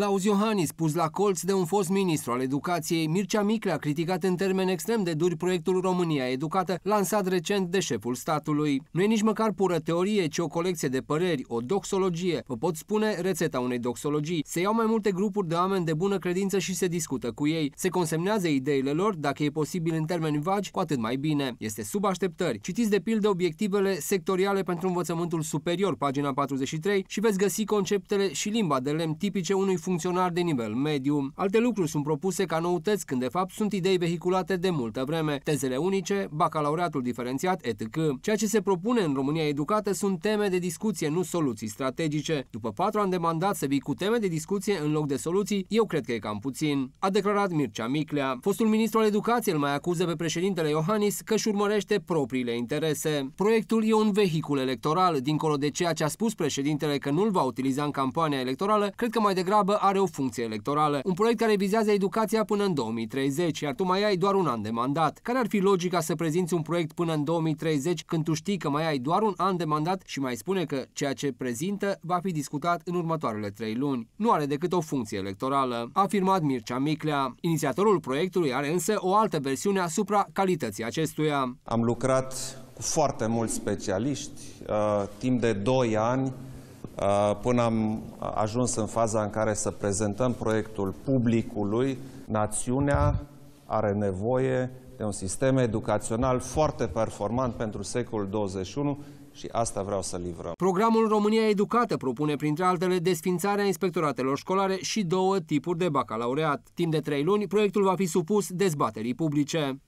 Claus Iohannis, pus la colț de un fost ministru al educației, Mircea a criticat în termen extrem de duri proiectul România Educată, lansat recent de șeful statului. Nu e nici măcar pură teorie, ci o colecție de păreri, o doxologie. Vă pot spune rețeta unei doxologii. Se iau mai multe grupuri de oameni de bună credință și se discută cu ei. Se consemnează ideile lor, dacă e posibil în termeni vagi, cu atât mai bine. Este sub așteptări. Citiți de pildă obiectivele sectoriale pentru învățământul superior, pagina 43, și veți găsi conceptele și limba de lemn tipice unui funcționari de nivel mediu. Alte lucruri sunt propuse ca noutăți, când de fapt sunt idei vehiculate de multă vreme, tezele unice, bacalaureatul diferențiat, etc. Ceea ce se propune în România educată sunt teme de discuție, nu soluții strategice. După patru ani de mandat să vii cu teme de discuție în loc de soluții, eu cred că e cam puțin, a declarat Mircea Miclea. Fostul ministru al educației îl mai acuză pe președintele Iohannis că își urmărește propriile interese. Proiectul e un vehicul electoral, dincolo de ceea ce a spus președintele că nu-l va utiliza în campania electorală, cred că mai degrabă degrabă are o funcție electorală. Un proiect care vizează educația până în 2030, iar tu mai ai doar un an de mandat. Care ar fi logica să prezinți un proiect până în 2030 când tu știi că mai ai doar un an de mandat și mai spune că ceea ce prezintă va fi discutat în următoarele trei luni? Nu are decât o funcție electorală, a afirmat Mircea Miclea. Inițiatorul proiectului are însă o altă versiune asupra calității acestuia. Am lucrat cu foarte mulți specialiști, uh, timp de 2 ani Uh, până am ajuns în faza în care să prezentăm proiectul publicului, națiunea are nevoie de un sistem educațional foarte performant pentru secolul 21 și asta vreau să livrăm. Programul România Educată propune, printre altele, desfințarea inspectoratelor școlare și două tipuri de bacalaureat. Timp de trei luni, proiectul va fi supus dezbaterii publice.